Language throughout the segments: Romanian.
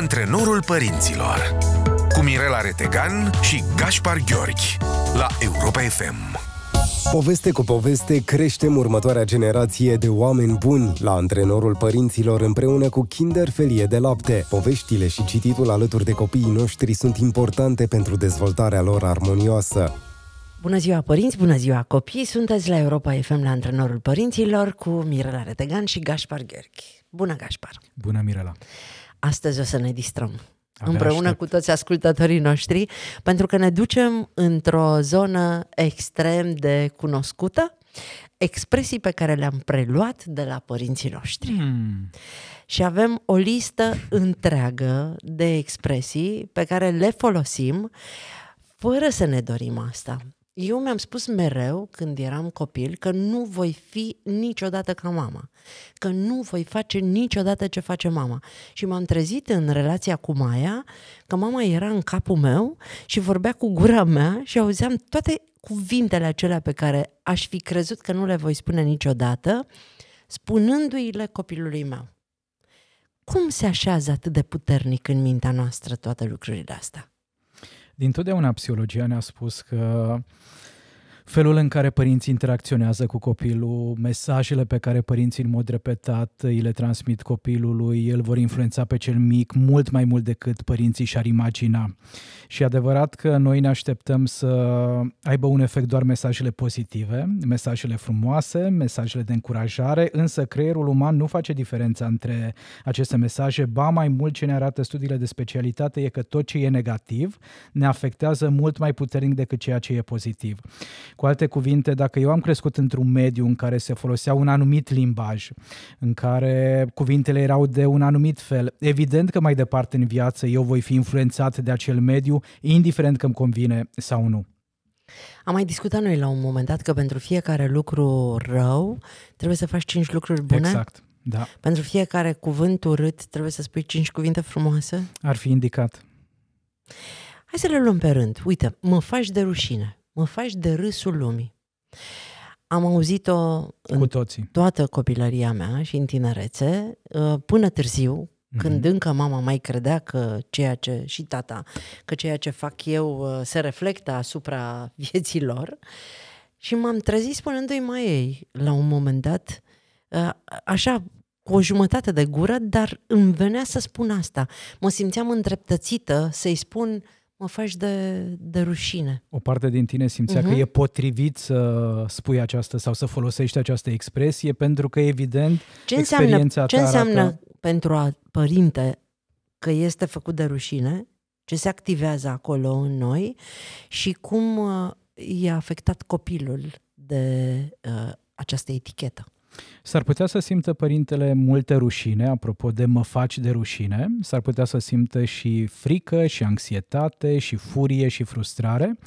Antrenorul părinților cu Mirela Retegan și Gaspar Gheorghi la Europa FM. Poveste cu poveste creștem următoarea generație de oameni buni la antrenorul părinților împreună cu Kinder Felie de Lapte. Poveștile și cititul alături de copiii noștri sunt importante pentru dezvoltarea lor armonioasă. Bună ziua părinți, bună ziua copii, sunteți la Europa FM la antrenorul părinților cu Mirela Retegan și Gaspar Gheorghi. Bună Gaspar! Bună Mirela! Astăzi o să ne distrăm. Abia împreună aștept. cu toți ascultătorii noștri, pentru că ne ducem într-o zonă extrem de cunoscută, expresii pe care le-am preluat de la părinții noștri. Hmm. Și avem o listă întreagă de expresii pe care le folosim fără să ne dorim asta. Eu mi-am spus mereu când eram copil că nu voi fi niciodată ca mama, că nu voi face niciodată ce face mama. Și m-am trezit în relația cu Maia că mama era în capul meu și vorbea cu gura mea și auzeam toate cuvintele acelea pe care aș fi crezut că nu le voi spune niciodată, spunându-i-le copilului meu. Cum se așează atât de puternic în mintea noastră toate lucrurile astea? Dintotdeauna psihologia ne-a spus că felul în care părinții interacționează cu copilul, mesajele pe care părinții în mod repetat îi le transmit copilului, el vor influența pe cel mic mult mai mult decât părinții și-ar imagina. Și adevărat că noi ne așteptăm să aibă un efect doar mesajele pozitive, mesajele frumoase, mesajele de încurajare, însă creierul uman nu face diferența între aceste mesaje, ba mai mult ce ne arată studiile de specialitate e că tot ce e negativ ne afectează mult mai puternic decât ceea ce e pozitiv. Cu alte cuvinte, dacă eu am crescut într-un mediu în care se folosea un anumit limbaj, în care cuvintele erau de un anumit fel, evident că mai departe în viață eu voi fi influențat de acel mediu, indiferent că îmi convine sau nu. Am mai discutat noi la un moment dat că pentru fiecare lucru rău trebuie să faci cinci lucruri bune. Exact. Da. Pentru fiecare cuvânt urât trebuie să spui cinci cuvinte frumoase. Ar fi indicat. Hai să le luăm pe rând. Uite, mă faci de rușine mă faci de râsul lumii. Am auzit-o în toții. toată copilăria mea și în tinerețe, uh, până târziu, mhm. când mm-hmm. încă mama mai credea că ceea ce și tata, că ceea ce fac eu uh, se reflectă asupra vieții lor. Și m-am trezit spunându-i mai ei la un moment dat, uh, așa cu o jumătate de gură, dar îmi venea să spun asta. Mă simțeam îndreptățită să-i spun uh, mă faci de, de rușine. O parte din tine simțea uh-huh. că mhm. e potrivit să spui această sau să folosești această expresie pentru că, evident, ce experiența înseamnă, ta Ce înseamnă arată... pentru a părinte că este făcut de rușine? Ce se activează acolo în noi? Și cum i-a uh, afectat copilul de uh, această etichetă? S-ar putea să simtă părintele multe rușine, apropo de mă faci de rușine, s-ar putea să simtă și frică, și anxietate, și furie, și frustrare.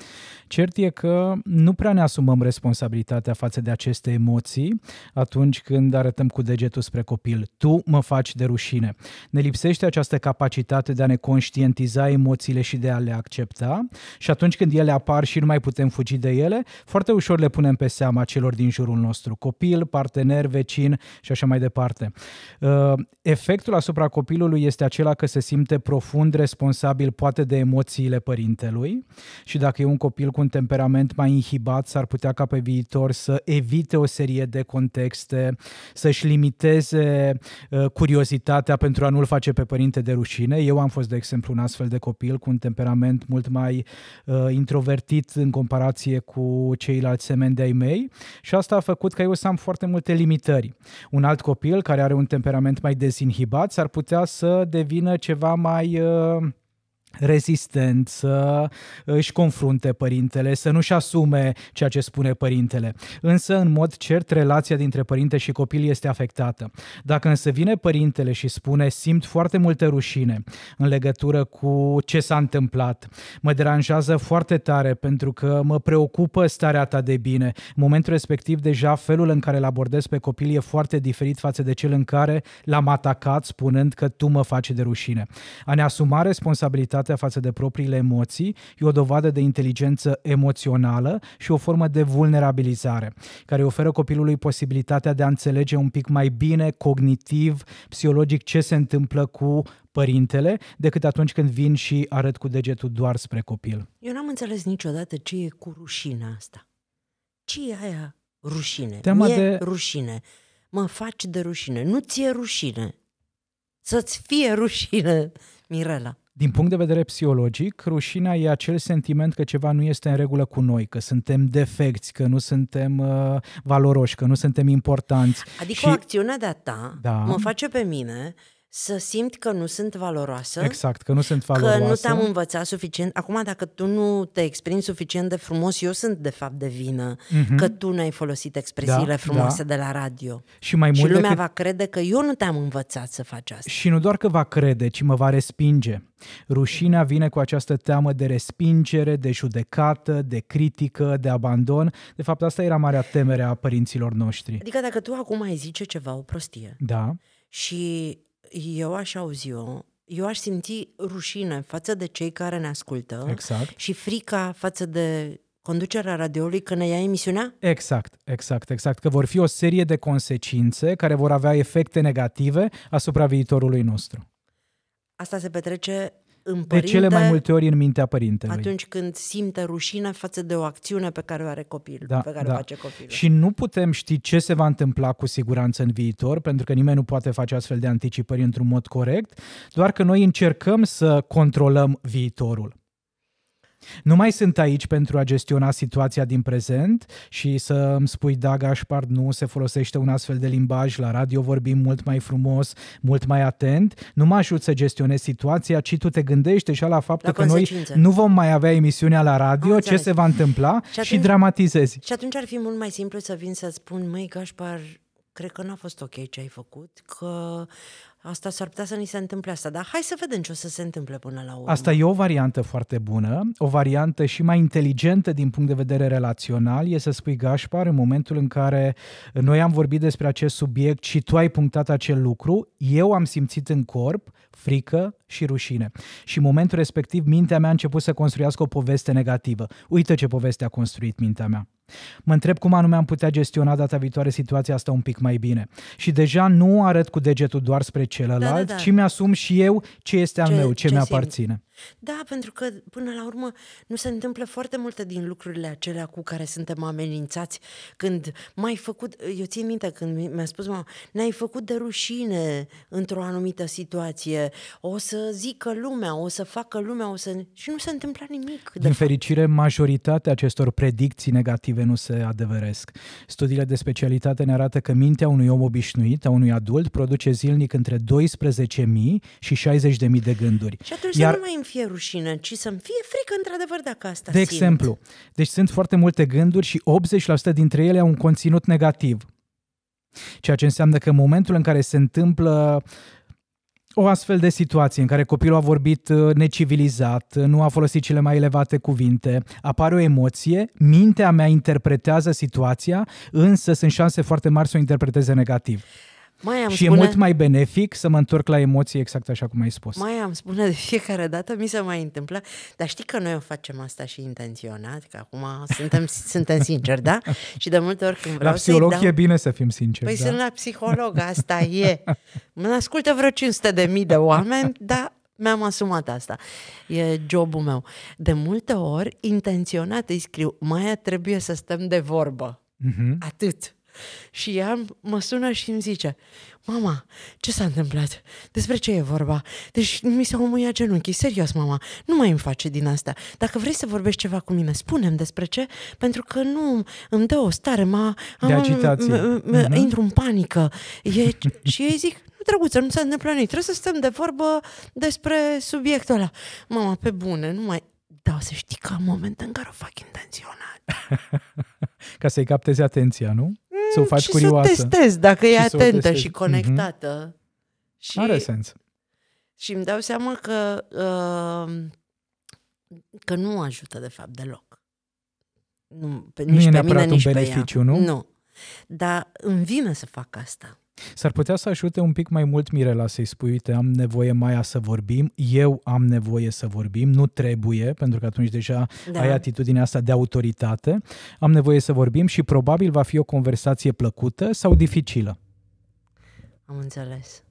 Cert e că nu prea ne asumăm responsabilitatea față de aceste emoții atunci când arătăm cu degetul spre copil. Tu mă faci de rușine. Ne lipsește această capacitate de a ne conștientiza emoțiile și de a le accepta și atunci când ele apar și nu mai putem fugi de ele, foarte ușor le punem pe seama celor din jurul nostru, copil, partener, partener, vecin și așa mai departe. Uh, efectul asupra copilului este acela că se simte profund responsabil poate de emoțiile părintelui și dacă e un copil cu un temperament mai inhibat, s-ar putea ca pe viitor să evite o serie de contexte, să-și limiteze uh, curiozitatea pentru a nu-l face pe părinte de rușine. Eu am fost, de exemplu, un astfel de copil cu un temperament mult mai uh, introvertit în comparație cu ceilalți semeni de-ai mei și asta a făcut ca eu să am foarte multe limitări. Un alt copil care are un temperament mai dezinhibat s-ar putea să devină ceva mai uh, rezistent, să își confrunte părintele, să nu-și asume ceea ce spune părintele. Însă, în mod cert, relația dintre părinte și copil este afectată. Dacă însă vine părintele și spune simt foarte multe rușine în legătură cu ce s-a întâmplat, mă deranjează foarte tare pentru că mă preocupă starea ta de bine. În momentul respectiv, deja felul în care îl abordez pe copil e foarte diferit față de cel în care l-am atacat spunând că tu mă faci de rușine. A ne asuma responsabilitatea sensibilitatea față de propriile emoții, e o dovadă de inteligență emoțională și o formă de vulnerabilizare, care oferă copilului posibilitatea de a înțelege un pic mai bine, cognitiv, psihologic, ce se întâmplă cu părintele decât atunci când vin și arăt cu degetul doar spre copil. Eu n-am înțeles niciodată ce e cu rușina asta. Ce e aia rușine? Teama Mie de... rușine. Mă faci de rușine. Nu ți-e rușine. Să-ți fie rușine, Mirela. Din punct de vedere psihologic, rușinea e acel sentiment că ceva nu este în regulă cu noi, că suntem defecți, că nu suntem uh, valoroși, că nu suntem importanți. Adică și... o acțiune de-a ta da. mă face pe mine să simt că nu sunt valoroasă. Exact, că nu sunt valoroasă. Că nu te-am învățat suficient. Acum, dacă tu nu te exprimi suficient de frumos, eu sunt de fapt de vină mm-hmm. că tu n-ai folosit expresiile da, frumoase da. de la radio. Și mai mult Și lumea decât... va crede că eu nu te-am învățat să faci asta. Și nu doar că va crede, ci mă va respinge. Rușinea vine cu această teamă de respingere, de judecată, de critică, de abandon. De fapt, asta era marea temere a părinților noștri. Adică dacă tu acum ai zice ceva, o prostie. Da. Și eu aș auzi eu, eu aș simți rușine față de cei care ne ascultă exact. și frica față de conducerea radioului când ne ia emisiunea? Exact, exact, exact. Că vor fi o serie de consecințe care vor avea efecte negative asupra viitorului nostru. Asta se petrece în părinte, de cele mai multe ori în mintea părintelui. Atunci când simte rușine față de o acțiune pe care o are copilul, da, pe care da. o face copilul. Și nu putem ști ce se va întâmpla cu siguranță în viitor, pentru că nimeni nu poate face astfel de anticipări într-un mod corect, doar că noi încercăm să controlăm viitorul. Nu mai sunt aici pentru a gestiona situația din prezent și să îmi spui, da, Gașpar, nu se folosește un astfel de limbaj, la radio vorbim mult mai frumos, mult mai atent, nu mă ajut să gestionez situația, ci tu te gândești deja la faptul la că noi nu vom mai avea emisiunea la radio, ce se va întâmpla și, atunci, și dramatizezi. Și atunci ar fi mult mai simplu să vin să spun, măi, Gașpar, cred că n-a fost ok ce ai făcut, că Asta s-ar putea să ni se întâmple asta, dar hai să vedem ce o să se întâmple până la urmă. Asta e o variantă foarte bună, o variantă și mai inteligentă din punct de vedere relațional, e să spui, Gașpar, în momentul în care noi am vorbit despre acest subiect și tu ai punctat acel lucru, eu am simțit în corp frică și rușine. Și în momentul respectiv, mintea mea a început să construiască o poveste negativă. Uite ce poveste a construit mintea mea. Mă întreb cum anume am putea gestiona data viitoare situația asta un pic mai bine. Și deja nu arăt cu degetul doar spre celălalt, da, da, da. ci mi-asum și eu ce este al ce, meu, ce, ce mi-aparține. Simt. Da, pentru că până la urmă nu se întâmplă foarte multe din lucrurile acelea cu care suntem amenințați. Când mai făcut, eu țin minte când mi-a spus mama, ne-ai făcut de rușine într-o anumită situație, o să zică lumea, o să facă lumea, o să... și nu se întâmplă nimic. Din de fericire, fapt. majoritatea acestor predicții negative respective nu se adeveresc. Studiile de specialitate ne arată că mintea unui om obișnuit, a unui adult, produce zilnic între 12.000 și 60.000 de gânduri. Și atunci Iar... să nu mai îmi fie rușină, ci să-mi fie frică într-adevăr dacă asta De simt. exemplu, deci sunt foarte multe gânduri și 80% dintre ele au un conținut negativ. Ceea ce înseamnă că în momentul în care se întâmplă o astfel de situație în care copilul a vorbit uh, necivilizat, uh, nu a folosit cele mai elevate cuvinte, apare o emoție, mintea mea interpretează situația, însă sunt șanse foarte mari să o interpreteze negativ. Mai am și spune... e mult mai benefic să mă întorc la emoții exact așa cum ai spus. Mai am spune de fiecare dată, mi se mai întâmplă, dar știi că noi o facem asta și intenționat, că acum suntem, suntem sinceri, da? Și de multe ori când vreau La psiholog dau... e bine să fim sinceri. Păi da? sunt la psiholog, asta e. Mă ascultă vreo 500 de mii de oameni, dar mi-am asumat asta. E jobul meu. De multe ori, intenționat îi scriu, Maia, trebuie să stăm de vorbă. Mm-hmm. Atât. Și ea mă sună și îmi zice, mama, ce s-a întâmplat? Despre ce e vorba? Deci mi s-au muiat genunchii, serios, mama, nu mai îmi face din asta. Dacă vrei să vorbești ceva cu mine, spunem despre ce, pentru că nu îmi dă o stare, mă, M- m- m- mhm. intru în panică. E, și ei zic, nu, drăguță, nu s-a întâmplat nimic, trebuie să stăm de vorbă despre subiectul ăla. Mama, pe bune, nu mai... Da, să știi că în moment în care o fac intenționat. Ca să-i capteze atenția, nu? să o faci și curioasă. să testez dacă e și atentă și conectată. Mm-hmm. Și, Are sens. Și îmi dau seama că, uh, că nu ajută de fapt deloc. Nu, pe, nici nu e pe neapărat mine, nici un beneficiu, nu? Nu. Dar îmi vine să fac asta. S-ar putea să ajute un pic mai mult Mirela să-i spui, uite, am nevoie Maia să vorbim, eu am nevoie să vorbim, nu trebuie, pentru că atunci deja da. ai atitudinea asta de autoritate, am nevoie să vorbim și probabil va fi o conversație plăcută sau dificilă. Am înțeles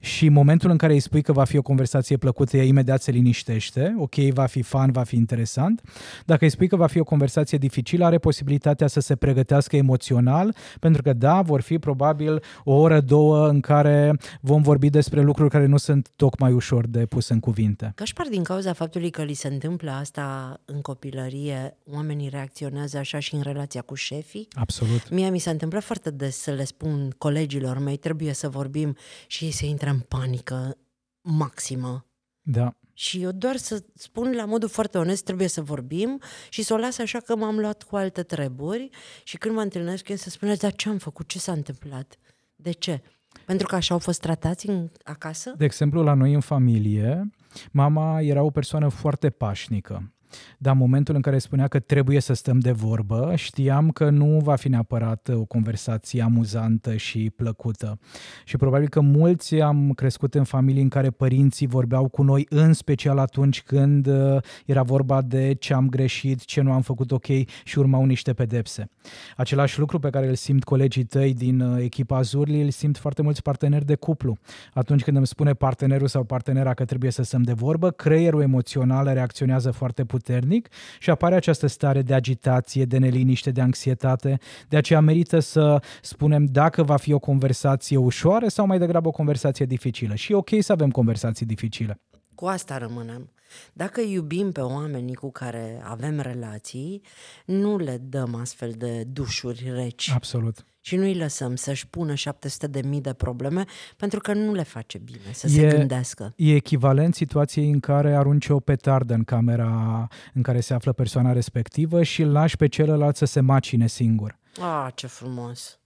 și în momentul în care îi spui că va fi o conversație plăcută, ea imediat se liniștește, ok, va fi fan, va fi interesant. Dacă îi spui că va fi o conversație dificilă, are posibilitatea să se pregătească emoțional, pentru că da, vor fi probabil o oră, două în care vom vorbi despre lucruri care nu sunt tocmai ușor de pus în cuvinte. Cașpar, din cauza faptului că li se întâmplă asta în copilărie, oamenii reacționează așa și în relația cu șefii? Absolut. Mie mi se întâmplă foarte des să le spun colegilor mei, trebuie să vorbim și ei se se intre în panică maximă. Da. Și eu doar să spun la modul foarte onest, trebuie să vorbim și să o las așa că m-am luat cu alte treburi și când mă întâlnesc, când să spună, dar ce am făcut, ce s-a întâmplat, de ce? Pentru că așa au fost tratați în, acasă? De exemplu, la noi în familie, mama era o persoană foarte pașnică dar în momentul în care spunea că trebuie să stăm de vorbă, știam că nu va fi neapărat uh, o conversație amuzantă și plăcută. Și probabil că mulți am crescut în familii în care părinții vorbeau cu noi, în special atunci când uh, era vorba de ce am greșit, ce nu am făcut ok și urmau niște pedepse. Același lucru pe care îl simt colegii tăi din uh, echipa Azurli, îl simt foarte mulți parteneri de cuplu. Atunci când îmi spune partenerul sau partenera că trebuie să stăm de vorbă, creierul emoțional reacționează foarte puțin puternic și apare această stare de agitație, de neliniște, de anxietate. De aceea merită să spunem dacă va fi o conversație ușoară sau mai degrabă o conversație dificilă. Și e ok să avem conversații dificile. Cu asta rămânem. Dacă iubim pe oamenii cu care avem relații, nu le dăm astfel de dușuri reci. Absolut. Și nu îi lăsăm să-și pună 700 de mii de probleme pentru că nu le face bine să e, se gândească. E echivalent situației în care arunci o petardă în camera în care se află persoana respectivă și lași pe celălalt să se macine singur. Ah, ce frumos!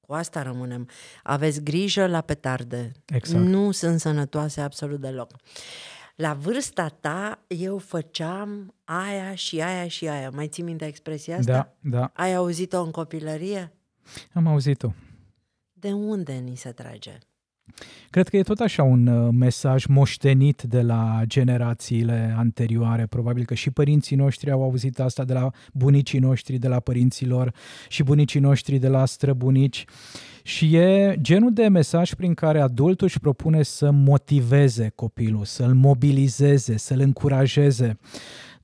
Cu asta rămânem. Aveți grijă la petarde. Exact. Nu sunt sănătoase absolut deloc. Uh, la vârsta ta eu făceam aia și aia și aia. Mai ții minte expresia asta? Da, da. Ai auzit-o în copilărie? Am auzit-o. De unde ni se trage? Cred că e tot așa un uh, mesaj moștenit de la generațiile anterioare. Probabil că și părinții noștri au auzit asta de la bunicii noștri, de la părinților și bunicii noștri de la străbunici. Și e genul de mesaj prin care adultul își propune să motiveze copilul, să-l mobilizeze, să-l încurajeze.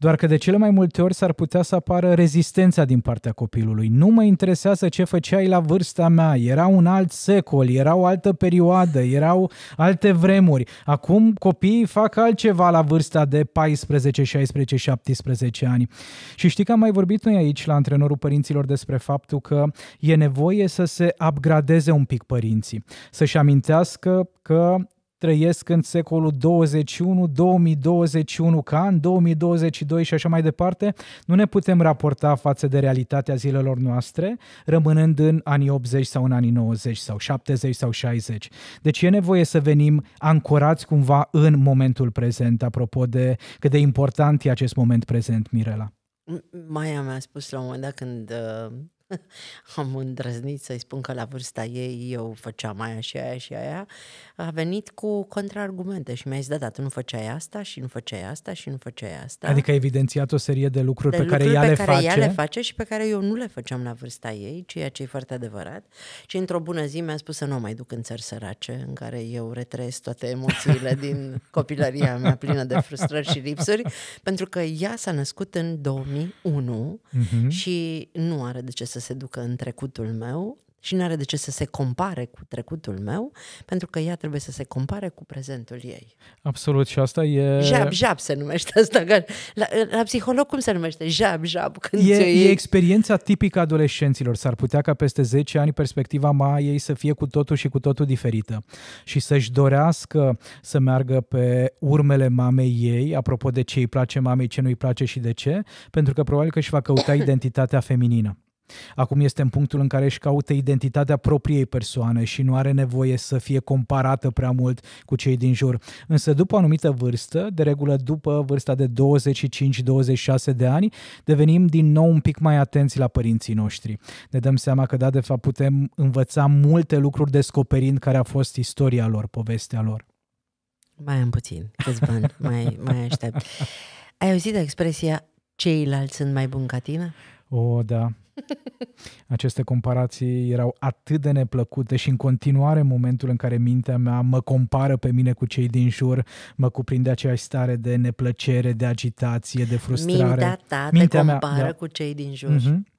Doar că de cele mai multe ori s-ar putea să apară rezistența din partea copilului. Nu mă interesează ce făceai la vârsta mea, era un alt secol, era o altă perioadă, erau alte vremuri. Acum copiii fac altceva la vârsta de 14, 16, 17 ani. Și știi că am mai vorbit noi aici la antrenorul părinților despre faptul că e nevoie să se upgradeze un pic părinții, să-și amintească că trăiesc în secolul 21, 2021, ca în 2022 și așa mai departe, nu ne putem raporta față de realitatea zilelor noastre, rămânând în anii 80 sau în anii 90 sau 70 sau 60. Deci e nevoie să venim ancorați cumva în momentul prezent, apropo de cât de important e acest moment prezent, Mirela. Maia mi-a spus la un moment dat când uh am îndrăznit să-i spun că la vârsta ei eu făceam aia și aia și aia, a venit cu contraargumente și mi-a zis, da, da, tu nu făceai asta și nu făceai asta și nu făceai asta. Adică a evidențiat o serie de lucruri de pe lucruri care, ea, pe le care face. ea le face și pe care eu nu le făceam la vârsta ei, ceea ce e foarte adevărat. Și într-o bună zi mi-a spus să nu mai duc în țări sărace, în care eu retrăiesc toate emoțiile din copilăria mea plină de frustrări și lipsuri, pentru că ea s-a născut în 2001 mm-hmm. și nu are de ce să să se ducă în trecutul meu și nu are de ce să se compare cu trecutul meu, pentru că ea trebuie să se compare cu prezentul ei. Absolut, și asta e... Jab, jab se numește asta. La, la psiholog cum se numește? Jab, jab. Când e, e... experiența tipică adolescenților. S-ar putea ca peste 10 ani perspectiva ma ei să fie cu totul și cu totul diferită și să-și dorească să meargă pe urmele mamei ei, apropo de ce îi place mamei, ce nu îi place și de ce, pentru că probabil că își va căuta identitatea feminină. Acum este în punctul în care își caută identitatea propriei persoane și nu are nevoie să fie comparată prea mult cu cei din jur. Însă după o anumită vârstă, de regulă după vârsta de 25-26 de ani, devenim din nou un pic mai atenți la părinții noștri. Ne dăm seama că, da, de fapt putem învăța multe lucruri descoperind care a fost istoria lor, povestea lor. Mai am puțin, câți bani, mai, mai aștept. Ai auzit expresia ceilalți sunt mai buni ca tine? O, da, Aceste comparații erau atât de neplăcute și în continuare în momentul în care mintea mea mă compară pe mine cu cei din jur, mă cuprinde aceeași stare de neplăcere, de agitație, de frustrare. Mintea ta mintea te compară mea, da. cu cei din jur. Mm-hmm.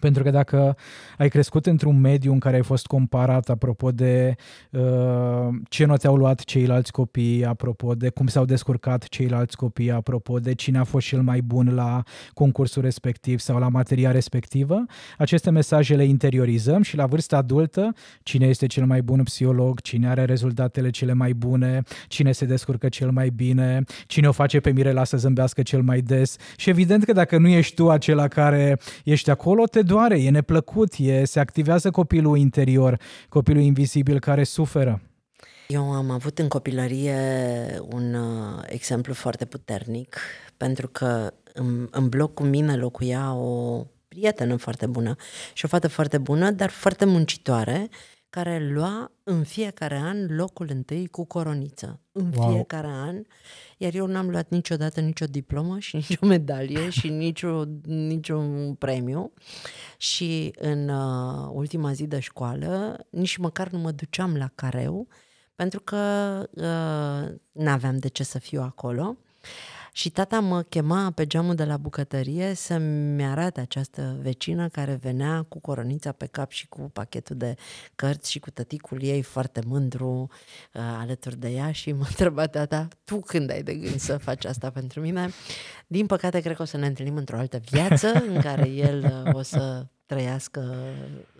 Pentru că dacă ai crescut într-un mediu în care ai fost comparat, apropo de uh, ce note au luat ceilalți copii, apropo de cum s-au descurcat ceilalți copii, apropo de cine a fost cel mai bun la concursul respectiv sau la materia respectivă, aceste mesaje le interiorizăm și la vârsta adultă, cine este cel mai bun psiholog, cine are rezultatele cele mai bune, cine se descurcă cel mai bine, cine o face pe Mirela să zâmbească cel mai des. Și evident că dacă nu ești tu acela care ești acolo, te doare, e neplăcut, e, se activează copilul interior, copilul invizibil care suferă. Eu am avut în copilărie un uh, exemplu foarte puternic, pentru că în, în bloc cu mine locuia o prietenă foarte bună și o fată foarte bună, dar foarte muncitoare uh, care lua în fiecare an locul întâi cu coroniță. În wow. fiecare an. Iar eu n-am luat niciodată nicio diplomă și nicio medalie și nicio, niciun premiu. Și în uh, ultima zi de școală, nici măcar nu mă duceam la careu, pentru că uh, n-aveam de ce să fiu acolo. Uh, și tata mă chema pe geamul de la bucătărie să-mi arate această vecină care venea cu coronița pe cap și cu pachetul de cărți și cu tăticul ei foarte mândru uh, alături de ea și mă întreba tata, tu când ai de gând să faci asta pentru mine? Din păcate, cred că o să ne întâlnim într-o altă viață în care el uh, o să trăiască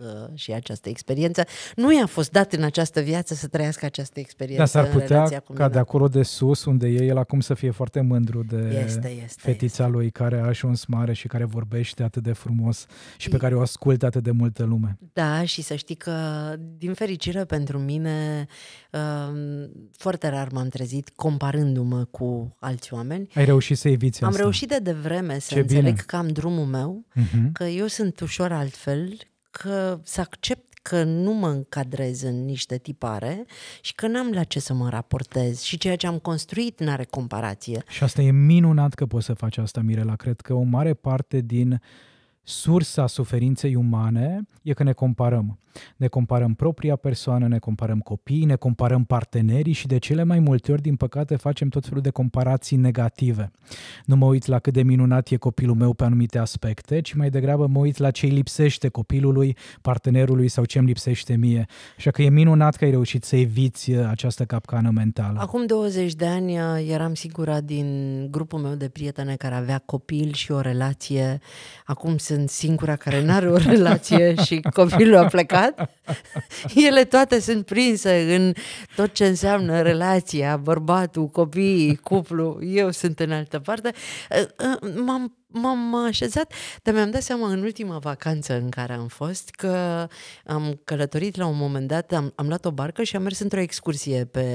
uh, și această experiență. Nu i-a fost dat în această viață să trăiască această experiență. Da, s-ar putea ca de acolo de sus, unde e el acum să fie foarte mândru de este, este, fetița este. lui care a ajuns mare și care vorbește atât de frumos și pe care o ascultă atât de multă lume. Da, și să știi că, din fericire pentru mine, uh, foarte rar m-am trezit comparându-mă cu alți oameni. Ai reușit să eviți asta. Am reușit de devreme să Ce înțeleg bine. că am drumul meu, uh-huh. că eu sunt ușor altfel, că să accept că nu mă încadrez în niște tipare și că n-am la ce să mă raportez și ceea ce am construit n-are comparație. Și asta e minunat că poți să faci asta, Mirela. Cred că o mare parte din uh, sursa suferinței umane e că ne comparăm. Ne comparăm propria persoană, ne comparăm copiii, ne comparăm partenerii și de cele mai multe ori, din păcate, facem tot felul de comparații negative. Nu mă uit la cât de minunat e copilul meu pe anumite aspecte, ci mai degrabă mă uit la ce îi lipsește copilului, partenerului sau ce îmi lipsește mie. Așa că e minunat că ai reușit să eviți uh, această capcană mentală. Acum 20 de ani uh, eram sigura din grupul meu de prietene care avea copil și o relație. Acum se sunt singura care nu are o relație și copilul a plecat. Ele toate sunt prinse în tot ce înseamnă relația, bărbatul, copiii, cuplu. Eu sunt în altă parte. M-am m-am așezat, dar mi-am dat seama în ultima vacanță în care am fost că am călătorit la un moment dat, am, am luat o barcă și am mers într-o excursie pe,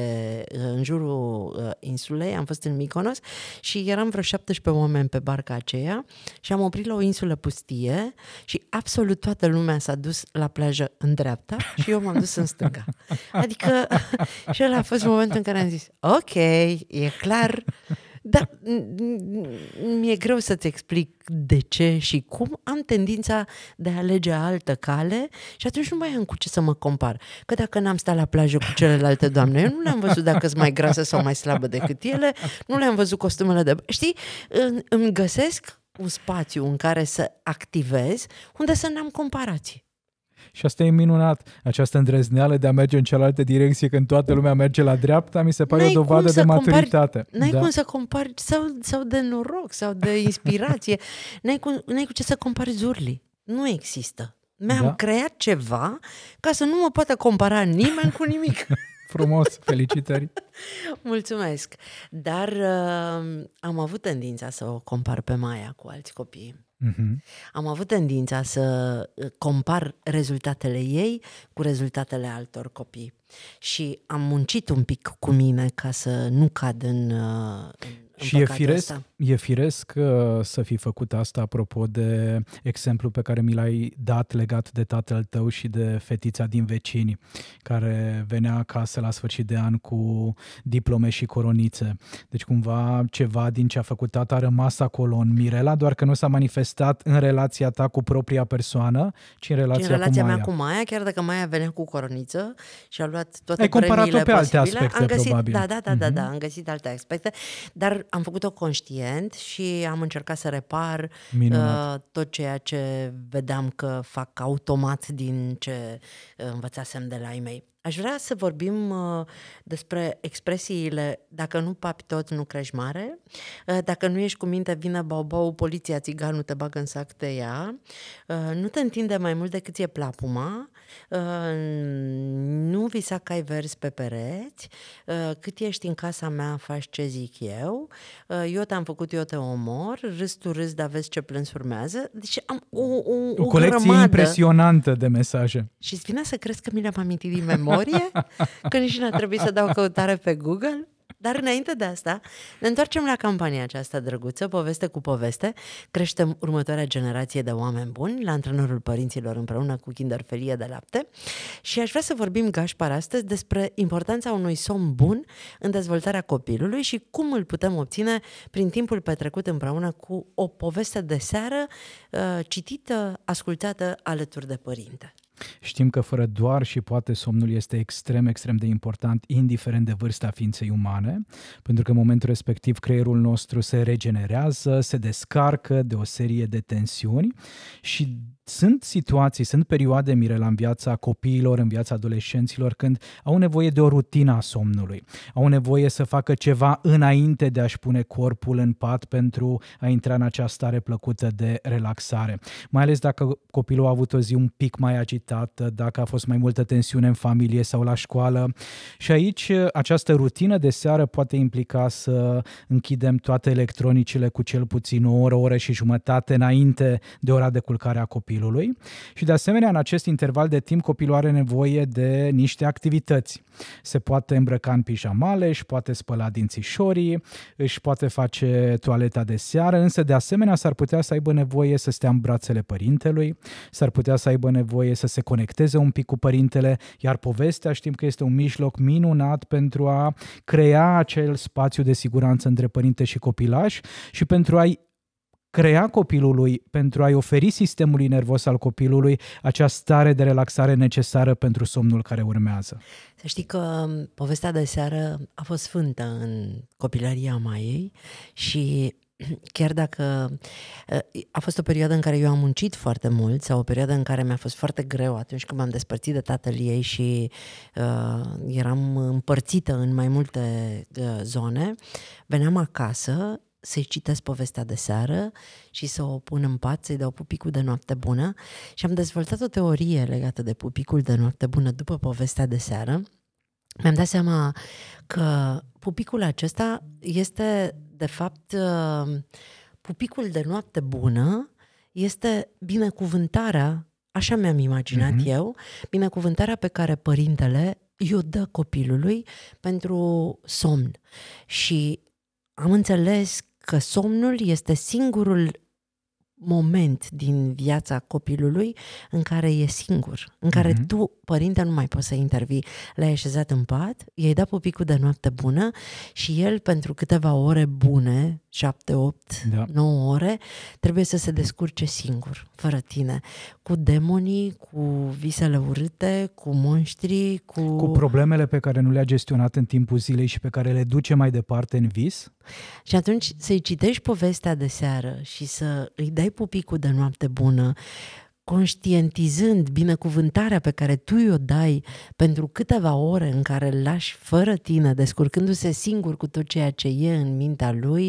în jurul uh, insulei, am fost în Miconos și eram vreo 17 oameni pe barca aceea și am oprit la o insulă pustie și absolut toată lumea s-a dus la plajă în dreapta și eu m-am dus în stânga. Adică și ăla a fost momentul în care am zis, ok, e clar, da, mi-e greu să-ți explic de ce și cum am tendința de a alege altă cale și atunci nu mai am cu ce să mă compar. Că dacă n-am stat la plajă cu celelalte doamne, eu nu le-am văzut dacă sunt mai grasă sau mai slabă decât ele, nu le-am văzut costumele de... Știi, îmi găsesc un spațiu în care să activez unde să n-am comparații. Și asta e minunat, această îndrăzneală de a merge în cealaltă direcție când toată lumea merge la dreapta, mi se pare n-ai o dovadă de maturitate. Compari, n-ai da. cum să compari, sau, sau de noroc, sau de inspirație, n-ai, cu, n-ai cu ce să compari zurli. Nu există. Mi-am da. creat ceva ca să nu mă poată compara nimeni cu nimic. Frumos, felicitări! Mulțumesc! Dar uh, am avut tendința să o compar pe Maia cu alți copii. Mm-hmm. Am avut tendința să uh, compar rezultatele ei cu rezultatele altor copii. Și am muncit un pic cu mine ca să nu cad în. Uh, în și e firesc, e firesc uh, să fi făcut asta, apropo de exemplu pe care mi l-ai dat legat de tatăl tău și de fetița din vecini, care venea acasă la sfârșit de an cu diplome și coronițe. Deci cumva ceva din ce a făcut tata a rămas acolo în Mirela, doar că nu s-a manifestat în relația ta cu propria persoană, ci în relația, în relația cu Maia. mea cu Maia, chiar dacă Maia venea cu coroniță și a luat toate Ai comparat-o pe alte posibile. aspecte, am găsit, probabil. Da, da, da, mm-hmm. da, da, mhm. am găsit alte aspecte, dar am făcut-o conștient și am încercat să repar uh, tot ceea ce vedeam că fac automat din ce învățasem de la ei Aș vrea să vorbim uh, despre expresiile dacă nu papi toți, nu crești mare, uh, dacă nu ești cu minte, vine baubau, poliția, țiganul te bagă în sac, te ia, uh, nu te întinde mai mult decât e plapuma, uh, nu visa că ai vers pe pereți, uh, cât ești în casa mea, faci ce zic eu, uh, eu te-am făcut, eu te omor, râs tu râs, dar vezi ce plâns urmează. Deci am o, o, o, o colecție grămadă. impresionantă de mesaje. Și îți vine să crezi că mi le-am amintit din memorie. memorie, că nici nu a trebuit să dau căutare pe Google. Dar înainte de asta, ne întoarcem la campania aceasta drăguță, poveste cu poveste. Creștem următoarea generație de oameni buni la antrenorul părinților împreună cu Kinderfelie de lapte. Și aș vrea să vorbim, Gașpar, astăzi despre importanța unui somn bun în dezvoltarea copilului și cum îl putem obține prin timpul petrecut împreună cu o poveste de seară uh, citită, ascultată alături de părinte. Știm că fără doar și poate somnul este extrem, extrem de important, indiferent de vârsta ființei umane, pentru că în momentul respectiv creierul nostru se regenerează, se descarcă de o serie de tensiuni și sunt situații, sunt perioade, Mirela, în viața copiilor, în viața adolescenților, când au nevoie de o rutină a somnului, au nevoie să facă ceva înainte de a-și pune corpul în pat pentru a intra în această stare plăcută de relaxare. Mai ales dacă copilul a avut o zi un pic mai agitată, dacă a fost mai multă tensiune în familie sau la școală. Și aici această rutină de seară poate implica să închidem toate electronicile cu cel puțin o oră, o oră și jumătate înainte de ora de culcare a copilului copilului și de asemenea în acest interval de timp copilul are nevoie de niște activități. Se poate îmbrăca în pijamale, își poate spăla dințișorii, își poate face toaleta de seară, însă de asemenea s-ar putea să aibă nevoie să stea în brațele părintelui, s-ar putea să aibă nevoie să se conecteze un pic cu părintele, iar povestea știm că este un mijloc minunat pentru a crea acel spațiu de siguranță între părinte și copilaș și pentru a-i crea copilului, pentru a-i oferi sistemului nervos al copilului acea stare de relaxare necesară pentru somnul care urmează. Să știi că um, povestea de seară a fost sfântă în copilăria maiei și chiar dacă uh, a fost o perioadă în care eu am muncit foarte mult sau o perioadă în care mi-a fost foarte greu atunci când m-am despărțit de tatăl ei și uh, eram împărțită în mai multe uh, zone, veneam acasă să-i citesc povestea de seară și să o pun în pat, să-i dau pupicul de noapte bună și am dezvoltat o teorie legată de pupicul de noapte bună după povestea de seară. Mi-am dat seama că pupicul acesta este, de fapt, ă, pupicul de noapte bună este binecuvântarea, așa mi-am imaginat mm-hmm. eu, binecuvântarea pe care părintele i-o dă copilului pentru somn. Și am înțeles că somnul este singurul moment din viața copilului în care e singur, în care mm-hmm. tu, părinte, nu mai poți să intervii. L-ai așezat în pat, i-ai dat pupicul de noapte bună și el, pentru câteva ore bune, 7, 8, da. 9 ore, trebuie să se descurce singur, fără tine, cu demonii, cu visele urâte, cu monștrii, cu... Cu problemele pe care nu le-a gestionat în timpul zilei și pe care le duce mai departe în vis. Și atunci să-i citești povestea de seară și să îi dai pupicul de noapte bună, conștientizând binecuvântarea pe care tu i-o dai pentru câteva ore în care îl lași fără tine, descurcându-se singur cu tot ceea ce e în mintea lui,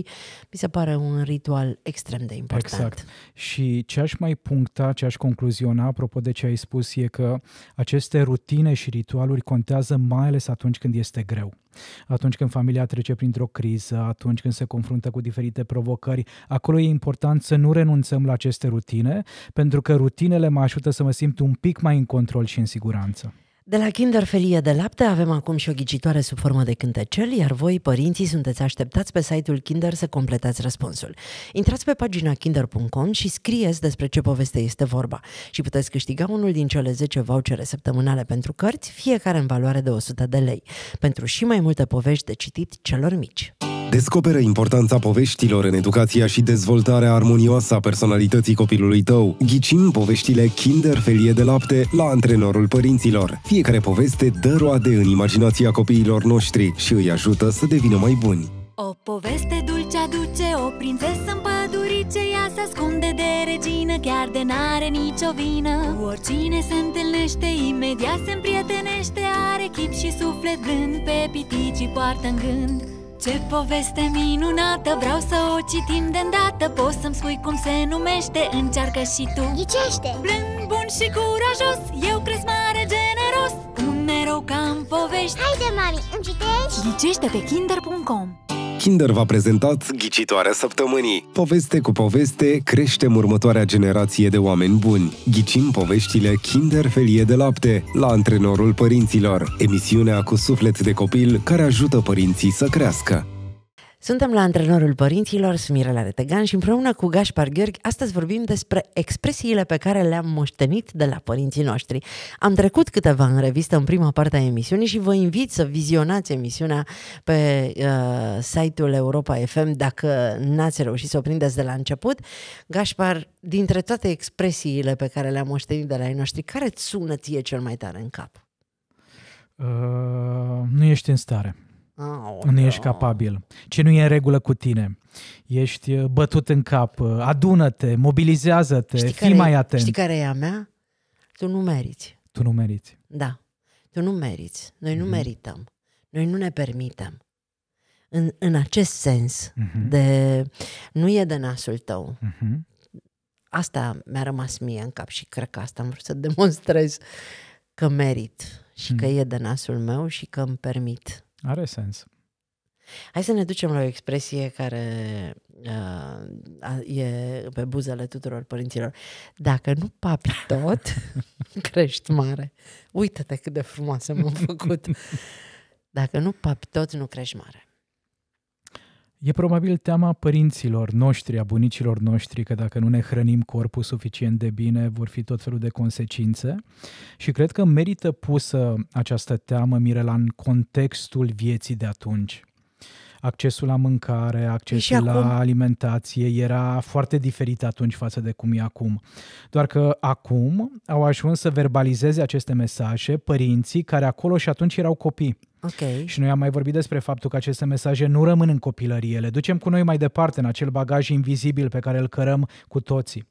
mi se pare un ritual extrem de important. Exact. Și ce aș mai puncta, ce aș concluziona apropo de ce ai spus e că aceste rutine și ritualuri contează mai ales atunci când este greu atunci când familia trece printr-o criză, atunci când se confruntă cu diferite provocări. Acolo e important să nu renunțăm la aceste rutine, pentru că rutinele mă ajută să mă simt un pic mai în control și în siguranță. De la Kinderfelie de lapte avem acum și o ghicitoare sub formă de cântecel, iar voi, părinții, sunteți așteptați pe site-ul Kinder să completați răspunsul. Intrați pe pagina kinder.com și scrieți despre ce poveste este vorba și puteți câștiga unul din cele 10 vouchere săptămânale pentru cărți, fiecare în valoare de 100 de lei, pentru și mai multe povești de citit celor mici. Descoperă importanța poveștilor în educația și dezvoltarea armonioasă a personalității copilului tău. Ghicim poveștile Kinder Felie de Lapte la antrenorul părinților. Fiecare poveste dă roade în imaginația copiilor noștri și îi ajută să devină mai buni. O poveste dulce aduce o prințesă în pădurice Ea se ascunde de regină, chiar de n-are nicio vină Cu oricine se întâlnește, imediat se împrietenește Are chip și suflet blând, pe pitici poartă în gând ce poveste minunată, vreau să o citim de îndată Poți să-mi spui cum se numește, încearcă și tu Ghicește! Blând, bun și curajos, eu cresc mare generos Un erou ca în povești Haide, mami, îmi citești? Ghicește pe kinder.com Kinder v-a prezentat Ghicitoarea Săptămânii. Poveste cu poveste, creștem următoarea generație de oameni buni. Ghicim poveștile Kinder Felie de Lapte la Antrenorul Părinților, emisiunea cu suflet de copil care ajută părinții să crească. Suntem la antrenorul părinților, Smirela Retegan și împreună cu Gașpar Gheorghi astăzi vorbim despre expresiile pe care le-am moștenit de la părinții noștri. Am trecut câteva în revistă în prima parte a emisiunii și vă invit să vizionați emisiunea pe uh, site-ul Europa FM dacă n-ați reușit să o prindeți de la început. Gașpar, dintre toate expresiile pe care le-am moștenit de la ei noștri, care îți sună ție cel mai tare în cap? Uh, nu ești în stare. Aoleu. Nu ești capabil. Ce nu e în regulă cu tine. Ești uh, bătut în cap. Uh, adună-te, mobilizează-te, știi fii mai atent. Știi care e a mea? Tu nu meriți. Tu nu meriți. Da. Tu nu meriți. Noi nu mm. merităm. Noi nu ne permitem. În, în acest sens, mm-hmm. de nu e de nasul tău. Mm-hmm. Asta mi-a rămas mie în cap și cred că asta am vrut să demonstrez că merit și mm. că mhm. e de nasul meu și că îmi permit are sens. Hai să ne ducem la o expresie care uh, e pe buzele tuturor părinților. Dacă nu papi tot, crești mare. Uită-te cât de frumoasă m-am făcut. Dacă nu papi tot, nu crești mare. E probabil teama părinților noștri, a bunicilor noștri, că dacă nu ne hrănim corpul suficient de bine, vor fi tot felul de consecințe. Și cred că merită pusă această teamă, Mirela, în contextul vieții de atunci accesul la mâncare, accesul la acum? alimentație era foarte diferit atunci față de cum e acum. Doar că acum au ajuns să verbalizeze aceste mesaje părinții care acolo și atunci erau copii. Okay. Și noi am mai vorbit despre faptul că aceste mesaje nu rămân în copilărie, le ducem cu noi mai departe în acel bagaj invizibil pe care îl cărăm cu toții.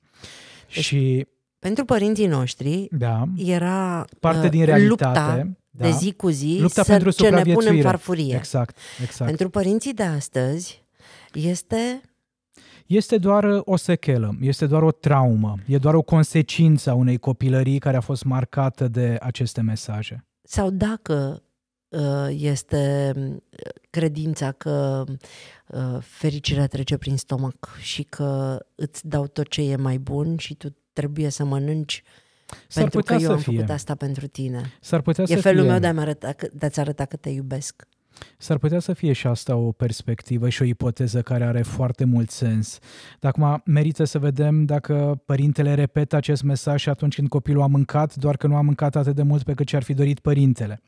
Deci, și pentru părinții noștri da, era parte uh, din realitate. Lupta da. de zi cu zi Lupta să, pentru ce ne punem în farfurie. Exact, exact. Pentru părinții de astăzi este este doar uh, o sechelă, este doar o traumă, e doar o consecință a unei copilării care a fost marcată de aceste mesaje. Sau dacă uh, este uh, credința că fericirea trece prin stomac și că îți dau tot ce e mai bun și tu trebuie să mănânci uh, S-ar pentru că eu să am fie. făcut asta pentru tine. S-ar putea e să felul fie. meu de a ți arăta, de a arăta că te iubesc. S-ar putea să fie și asta o perspectivă și o ipoteză care are foarte mult sens. Dar acum merită să vedem dacă părintele repetă acest mesaj și atunci când copilul a mâncat, doar că nu a mâncat atât de mult pe cât ce-ar fi dorit părintele.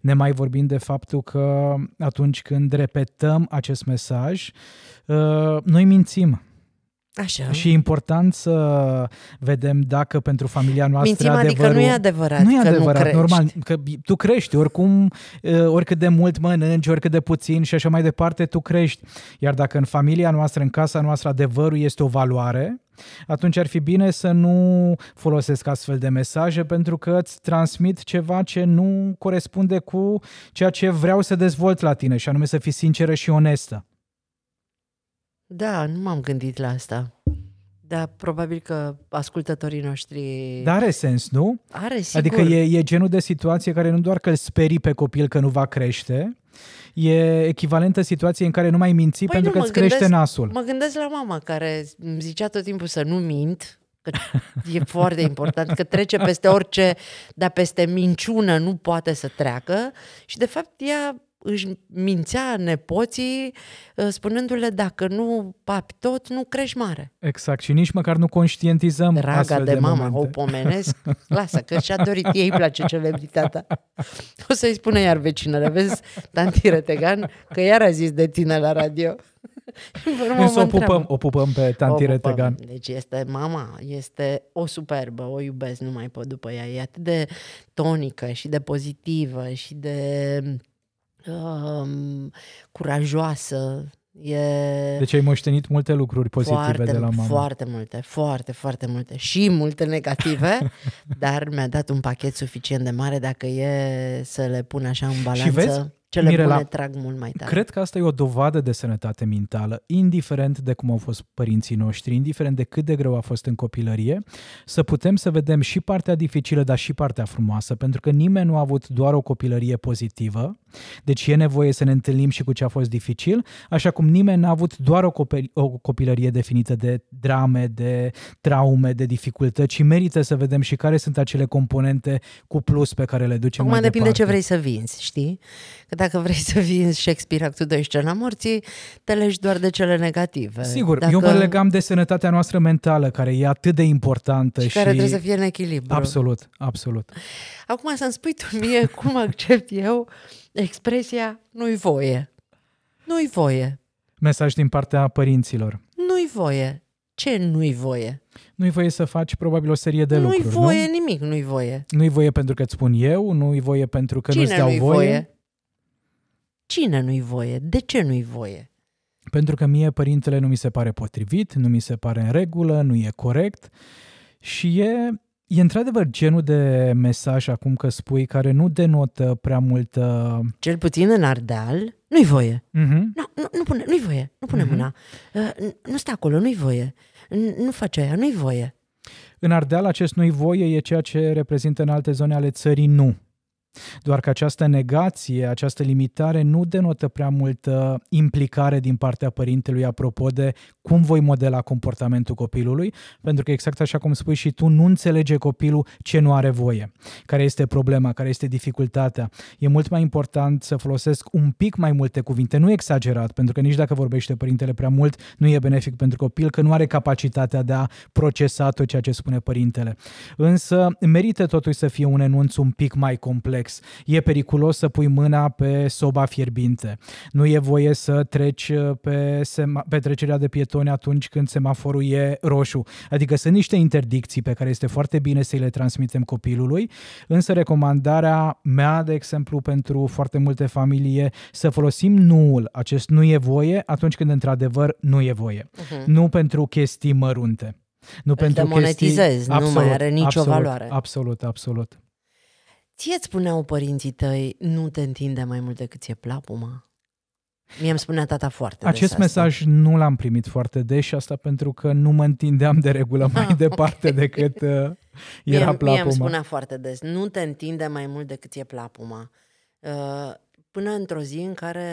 Ne mai vorbim de faptul că atunci când repetăm acest mesaj, uh, noi mințim Așa. Și e important să vedem dacă pentru familia noastră Mințim, adevărul... adică nu e adevărat Nu e adevărat, nu normal, crești. că tu crești, oricum, oricât de mult mănânci, oricât de puțin și așa mai departe, tu crești. Iar dacă în familia noastră, în casa noastră, adevărul este o valoare, atunci ar fi bine să nu folosesc astfel de mesaje pentru că îți transmit ceva ce nu corespunde cu ceea ce vreau să dezvolt la tine și anume să fii sinceră și onestă. Da, nu m-am gândit la asta. Dar probabil că ascultătorii noștri... Dar are sens, nu? Are, adică sigur. Adică e, e genul de situație care nu doar că îl sperii pe copil că nu va crește, e echivalentă situație în care nu mai minți păi pentru nu, că îți crește gândesc, nasul. Mă gândesc la mama care îmi zicea tot timpul să nu mint, că e foarte important, că trece peste orice, dar peste minciună nu poate să treacă și de fapt ea își mințea nepoții uh, spunându-le dacă nu papi tot, nu crești mare. Exact și nici măcar nu conștientizăm Draga de, de mama, momente. o pomenesc, lasă că și-a dorit, ei place celebritatea. O să-i spună iar vecinele, vezi, Tanti Retegan, că iar a zis de tine la radio. Vrem să o pupăm, o pupăm pe Tanti Retegan. Deci este mama, este o superbă, o iubesc, nu mai pot după ea. E atât de tonică și de pozitivă și de um, curajoasă. E deci ai moștenit multe lucruri pozitive foarte, de la mama. Foarte multe, foarte, foarte multe. Și multe negative, dar mi-a dat un pachet suficient de mare dacă e să le pun așa în balanță. Și vezi, cele Mirela, bune trag mult mai tare. Cred că asta e o dovadă de sănătate mentală, indiferent de cum au fost părinții noștri, indiferent de cât de greu a fost în copilărie, să putem să vedem și partea dificilă, dar și partea frumoasă, pentru că nimeni nu a avut doar o copilărie pozitivă, deci e nevoie să ne întâlnim și cu ce a fost dificil, așa cum nimeni n-a avut doar o, copil- o copilărie definită de drame, de traume, de dificultăți, ci merită să vedem și care sunt acele componente cu plus pe care le ducem Acum mai depinde ce vrei să vinzi, știi? Că dacă vrei să fii Shakespeare actul 2 scena morții, te legi doar de cele negative. Sigur, dacă... eu mă legam de sănătatea noastră mentală, care e atât de importantă. Și, și... care trebuie să fie în echilibru. Absolut, absolut. Acum să-mi spui tu mie cum accept eu expresia nu-i voie. Nu-i voie. Mesaj din partea părinților. Nu-i voie. Ce nu-i voie? Nu-i voie să faci probabil o serie de nu lucruri. Nu-i voie nimic, nu-i voie. Nu-i voie pentru că îți spun eu, nu-i voie pentru că nu-ți dau nu voie. voie? Cine nu-i voie? De ce nu-i voie? Pentru că mie părintele nu mi se pare potrivit, nu mi se pare în regulă, nu e corect și e, e într-adevăr genul de mesaj acum că spui care nu denotă prea multă... Cel puțin în Ardeal nu-i voie. Mm-hmm. No, nu, nu pune, nu-i voie, nu pune mm-hmm. mâna. Uh, nu stă acolo, nu-i voie. Nu face aia, nu-i voie. În Ardeal acest nu-i voie e ceea ce reprezintă în alte zone ale țării nu. Doar că această negație, această limitare nu denotă prea multă implicare din partea părintelui apropo de cum voi modela comportamentul copilului, pentru că exact așa cum spui și tu, nu înțelege copilul ce nu are voie, care este problema, care este dificultatea. E mult mai important să folosesc un pic mai multe cuvinte, nu exagerat, pentru că nici dacă vorbește părintele prea mult, nu e benefic pentru copil, că nu are capacitatea de a procesa tot ceea ce spune părintele. Însă merită totuși să fie un enunț un pic mai complex complex. E periculos să pui mâna pe soba fierbinte. Nu e voie să treci uh, pe, sema- pe trecerea de pietoni atunci când semaforul e roșu. Adică sunt niște interdicții pe care este foarte bine să le transmitem copilului, însă recomandarea mea, de exemplu, pentru foarte multe familii să folosim nuul, acest nu e voie, atunci când într-adevăr nu e voie. Uh-huh. Nu pentru chestii mărunte. Nu Îl adică pentru monetizezi, chestii... nu absolut, mai are nicio absolut, valoare. Absolut, absolut ție îți spuneau părinții tăi, nu te întinde mai mult decât ți-e plapuma? Mi-am spunea tata foarte Acest des mesaj asta. nu l-am primit foarte des și asta pentru că nu mă întindeam de regulă mai ah, departe okay. decât uh, era mie, plapuma. Mi-am spunea foarte des, nu te întinde mai mult decât e plapuma. Uh, până într-o zi în care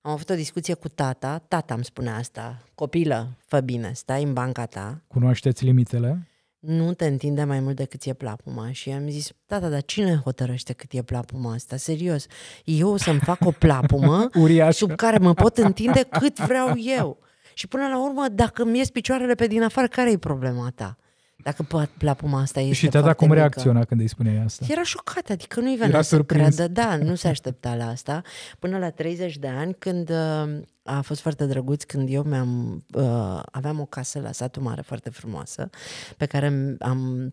am avut o discuție cu tata, tata îmi spunea asta, copilă, fă bine, stai în banca ta. Cunoașteți limitele? nu te întinde mai mult decât e plapuma. Și am zis, tata, da, dar da, cine hotărăște cât e plapuma asta? Serios, eu o să-mi fac o plapumă sub care mă pot întinde cât vreau eu. Și până la urmă, dacă mi ies picioarele pe din afară, care e problema ta? Dacă plapuma asta este Și te-a dat cum mică. reacționa când îi spuneai asta? Era șocată, adică nu-i venea să creadă. Da, nu se aștepta la asta. Până la 30 de ani, când uh, a fost foarte drăguț, când eu mi-am, uh, aveam o casă la satul mare foarte frumoasă, pe care am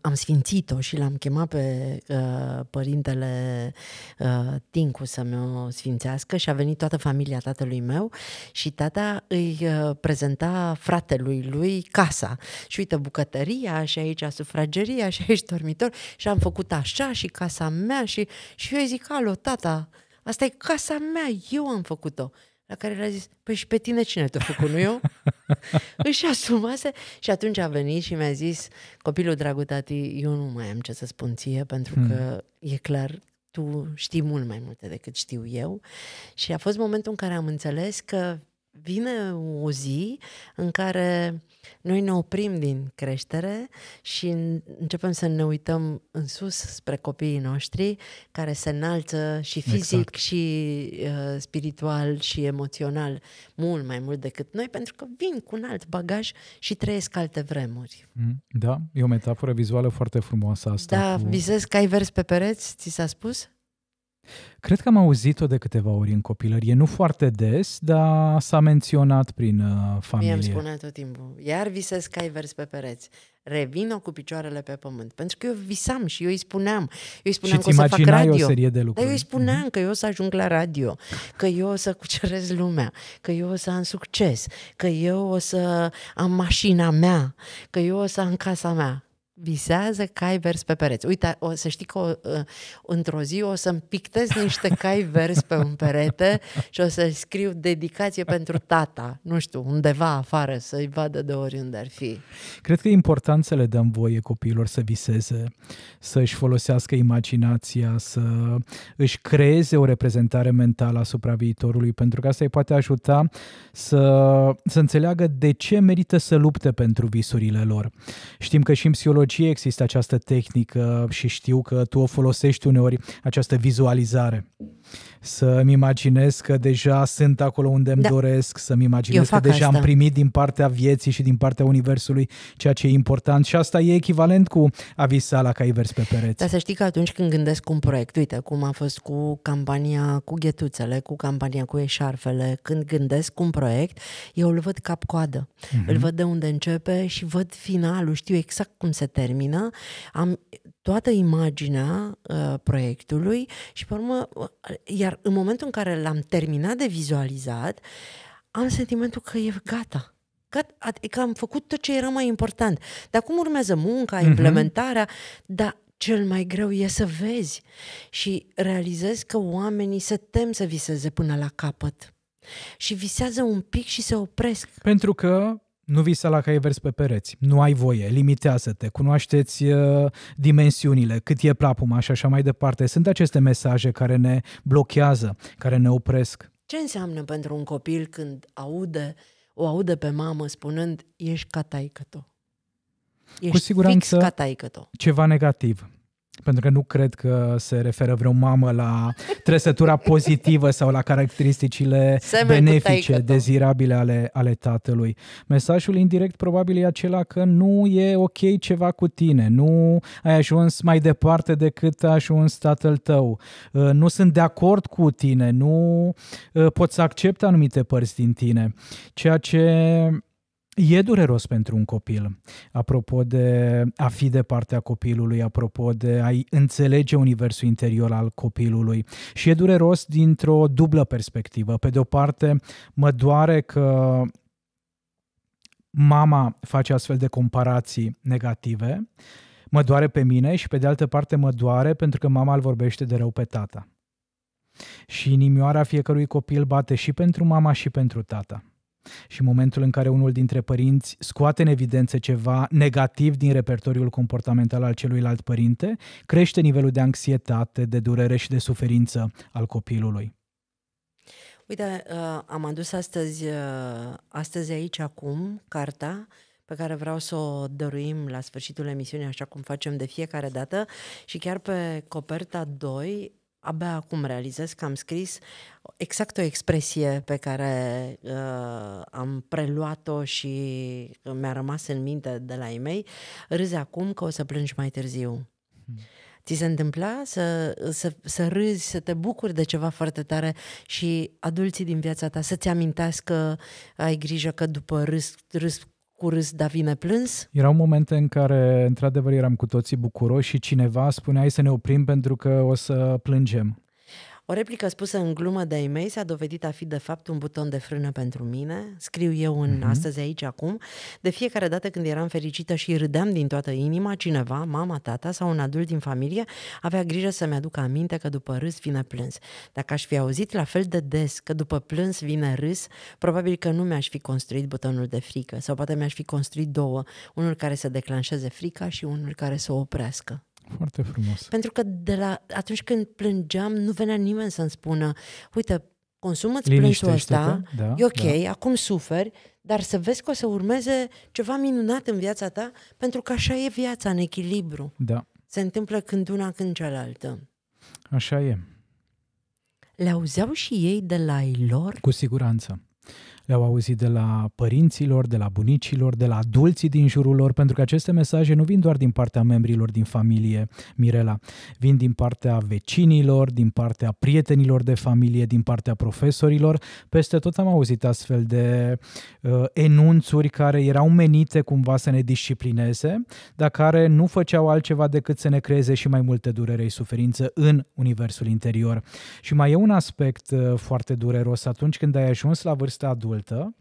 am, sfințit-o și l-am chemat pe uh, părintele uh, Tincu să mi-o sfințească și a venit toată familia tatălui meu și tata îi uh, prezenta fratelui lui casa. Și uite bucătăria și aici sufrageria și aici dormitor și am făcut așa și casa mea și, și eu zic, alo tata, asta e casa mea, eu am făcut-o. La care le-a zis, păi și pe tine cine te-a făcut, nu eu? Își asumase și atunci a venit și mi-a zis, copilul dragul tati, eu nu mai am ce să spun ție, pentru hmm. că e clar, tu știi mult mai multe decât știu eu. Și a fost momentul în care am înțeles că vine o zi în care noi ne oprim din creștere și începem să ne uităm în sus spre copiii noștri care se înalță și exact. fizic exact. și uh, spiritual și emoțional mult mai mult decât noi pentru că vin cu un alt bagaj și trăiesc alte vremuri. Mm, da, e o metaforă vizuală foarte frumoasă asta. Da, cu... visez că ai vers pe pereți, ți s-a spus? Cred că am auzit-o de câteva ori în copilărie, nu foarte des, dar s-a menționat prin uh, familie. Mi-am spune tot timpul, iar visez ai vers pe pereți, revină cu picioarele pe pământ. Pentru că eu visam și eu îi spuneam. Eu îi spuneam și că o să fac radio. o serie de lucruri. Dar eu îi spuneam mm-hmm. că eu o să ajung la radio, că eu o să cucerez lumea, că eu o să am succes, că eu o să am mașina mea, că eu o să am casa mea visează cai verzi pe pereți. Uite, o să știi că o, uh, într-o zi o să-mi pictez niște cai verzi pe un perete și o să scriu dedicație pentru tata, nu știu, undeva afară, să-i vadă de oriunde ar fi. Cred că e important să le dăm voie copiilor să viseze, să-și folosească imaginația, să își creeze o reprezentare mentală asupra viitorului, pentru că asta îi poate ajuta să, să înțeleagă de ce merită să lupte pentru visurile lor. Știm că și în psihologie ce există această tehnică și știu că tu o folosești uneori, această vizualizare. Să-mi imaginez că deja sunt acolo unde îmi da. doresc, să-mi imaginez că deja asta. am primit din partea vieții și din partea Universului ceea ce e important și asta e echivalent cu a visa la cai vers pe pereți. Dar să știi că atunci când gândesc un proiect, uite cum a fost cu campania cu ghetuțele, cu campania cu eșarfele, când gândesc un proiect, eu îl văd cap-coadă, mm-hmm. îl văd de unde începe și văd finalul, știu exact cum se termină, am toată imaginea uh, proiectului și pe urmă, ă, iar în momentul în care l-am terminat de vizualizat, am sentimentul că e gata. că adică am făcut tot ce era mai important. Dar cum urmează munca, mhm. implementarea, uh-huh. dar cel mai greu e să vezi și realizezi că oamenii se tem să viseze până la capăt și visează un pic și se opresc. Pentru că nu visa la cai vers pe pereți, nu ai voie, limitează-te, cunoașteți uh, dimensiunile, cât e plapuma și așa mai departe. Sunt aceste mesaje care ne blochează, care ne opresc. Ce înseamnă pentru un copil când aude, o aude pe mamă spunând, ești ca taică Ești Cu siguranță fix ca taică ceva negativ pentru că nu cred că se referă vreo mamă la trăsătura pozitivă sau la caracteristicile Semen benefice, dezirabile ale, ale tatălui. Mesajul indirect probabil e acela că nu e ok ceva cu tine, nu ai ajuns mai departe decât a ajuns tatăl tău, uh, nu sunt de acord cu tine, nu uh, pot să accept anumite părți din tine, ceea ce E dureros pentru un copil, apropo de a fi de partea copilului, apropo de a înțelege universul interior al copilului. Și e dureros dintr-o dublă perspectivă. Pe de o parte, mă doare că mama face astfel de comparații negative, mă doare pe mine și pe de altă parte mă doare pentru că mama îl vorbește de rău pe tata. Și inimioara fiecărui copil bate și pentru mama și pentru tata. Și în momentul în care unul dintre părinți scoate în evidență ceva negativ din repertoriul comportamental al celuilalt părinte, crește nivelul de anxietate, de durere și de suferință al copilului. Uite, uh, am adus astăzi, uh, astăzi aici, acum, carta pe care vreau să o dăruim la sfârșitul emisiunii, așa cum facem de fiecare dată. Și chiar pe coperta 2 abia acum realizez că am scris exact o expresie pe care uh, am preluat-o și mi-a rămas în minte de la ei mei, râzi acum că o să plângi mai târziu. Hmm. Ți se întâmpla să, să, să râzi, să te bucuri de ceva foarte tare și adulții din viața ta să-ți amintească, ai grijă că după râs, râs cu râs, dar vine plâns? Erau momente în care, într-adevăr, eram cu toții bucuroși și cineva spunea hai să ne oprim pentru că o să plângem. O replică spusă în glumă de-ai mei s-a dovedit a fi de fapt un buton de frână pentru mine. Scriu eu în mm-hmm. astăzi aici acum. De fiecare dată când eram fericită și râdeam din toată inima, cineva, mama, tata sau un adult din familie, avea grijă să-mi aducă aminte că după râs vine plâns. Dacă aș fi auzit la fel de des că după plâns vine râs, probabil că nu mi-aș fi construit butonul de frică sau poate mi-aș fi construit două, unul care să declanșeze frica și unul care să o oprească. Foarte frumos. Pentru că de la, atunci când plângeam, nu venea nimeni să-mi spună, uite, consumă-ți plânsul ăsta, da, e ok, da. acum suferi, dar să vezi că o să urmeze ceva minunat în viața ta, pentru că așa e viața, în echilibru. Da. Se întâmplă când una, când cealaltă. Așa e. Le auzeau și ei de la ei lor? Cu siguranță le-au auzit de la părinților, de la bunicilor, de la adulții din jurul lor, pentru că aceste mesaje nu vin doar din partea membrilor din familie, Mirela, vin din partea vecinilor, din partea prietenilor de familie, din partea profesorilor. Peste tot am auzit astfel de uh, enunțuri care erau menite cumva să ne disciplineze, dar care nu făceau altceva decât să ne creeze și mai multe durere și suferință în universul interior. Și mai e un aspect uh, foarte dureros atunci când ai ajuns la vârsta adultă, altă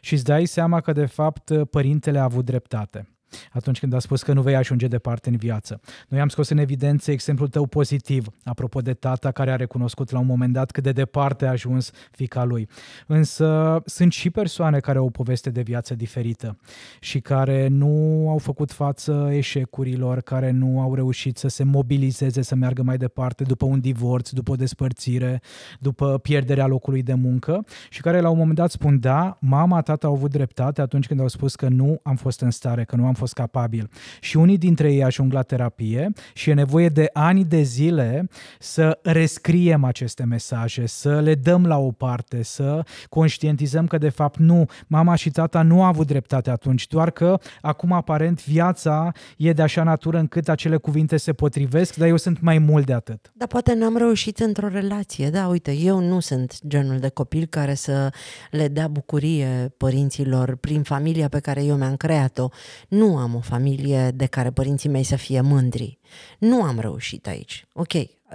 și îți dai seama că de fapt părintele a avut dreptate atunci când a spus că nu vei ajunge departe în viață. Noi am scos în evidență exemplul tău pozitiv, apropo de tata care a recunoscut la un moment dat cât de departe a ajuns fica lui. Însă sunt și persoane care au o poveste de viață diferită și care nu au făcut față eșecurilor, care nu au reușit să se mobilizeze, să meargă mai departe după un divorț, după o despărțire, după pierderea locului de muncă și care la un moment dat spun da, mama, tata au avut dreptate atunci când au spus că nu am fost în stare, că nu am fost fost capabil. Și unii dintre ei ajung la terapie și e nevoie de ani de zile să rescriem aceste mesaje, să le dăm la o parte, să conștientizăm că de fapt nu, mama și tata nu au avut dreptate atunci, doar că acum aparent viața e de așa natură încât acele cuvinte se potrivesc, dar eu sunt mai mult de atât. Dar poate n-am reușit într-o relație, da, uite, eu nu sunt genul de copil care să le dea bucurie părinților prin familia pe care eu mi-am creat-o. Nu, nu am o familie de care părinții mei să fie mândri. Nu am reușit aici. Ok,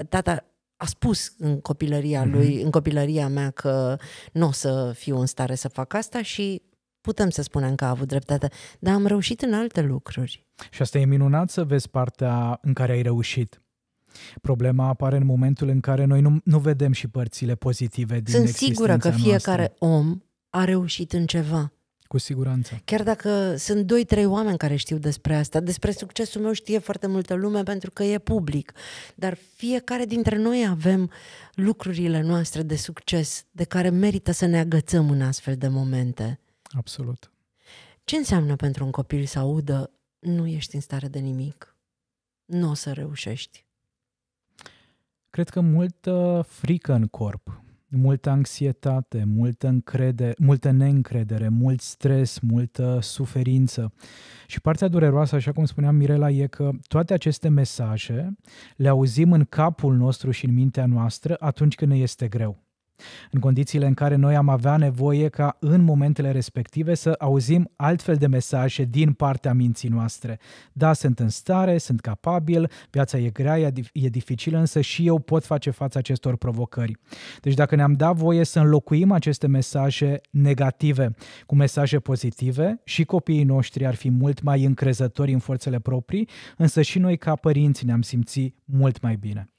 tata a spus în copilăria mhm. lui, mm-hmm. în copilăria mea că nu o să fiu în stare să fac asta și putem să spunem că a avut dreptate, dar am reușit în alte lucruri. Și asta e minunat să vezi partea în care ai reușit. Problema apare în momentul în care noi nu, nu vedem și părțile pozitive din Sunt existența sigură că fiecare noastră. om a reușit în ceva. Cu siguranță. Chiar dacă sunt doi, trei oameni care știu despre asta, despre succesul meu știe foarte multă lume pentru că e public, dar fiecare dintre noi avem lucrurile noastre de succes de care merită să ne agățăm în astfel de momente. Absolut. Ce înseamnă pentru un copil să audă nu ești în stare de nimic, nu o să reușești? Cred că multă frică în corp, multă anxietate, multă, încrede, multă neîncredere, mult stres, multă suferință. Și partea dureroasă, așa cum spunea Mirela, e că toate aceste mesaje le auzim în capul nostru și în mintea noastră atunci când ne este greu. În condițiile în care noi am avea nevoie ca în momentele respective să auzim altfel de mesaje din partea minții noastre. Da, sunt în stare, sunt capabil, viața e grea, e dificilă, însă și eu pot face față acestor provocări. Deci dacă ne-am dat voie să înlocuim aceste mesaje negative cu mesaje pozitive și copiii noștri ar fi mult mai încrezători în forțele proprii, însă și noi ca părinți ne-am simțit mult mai bine.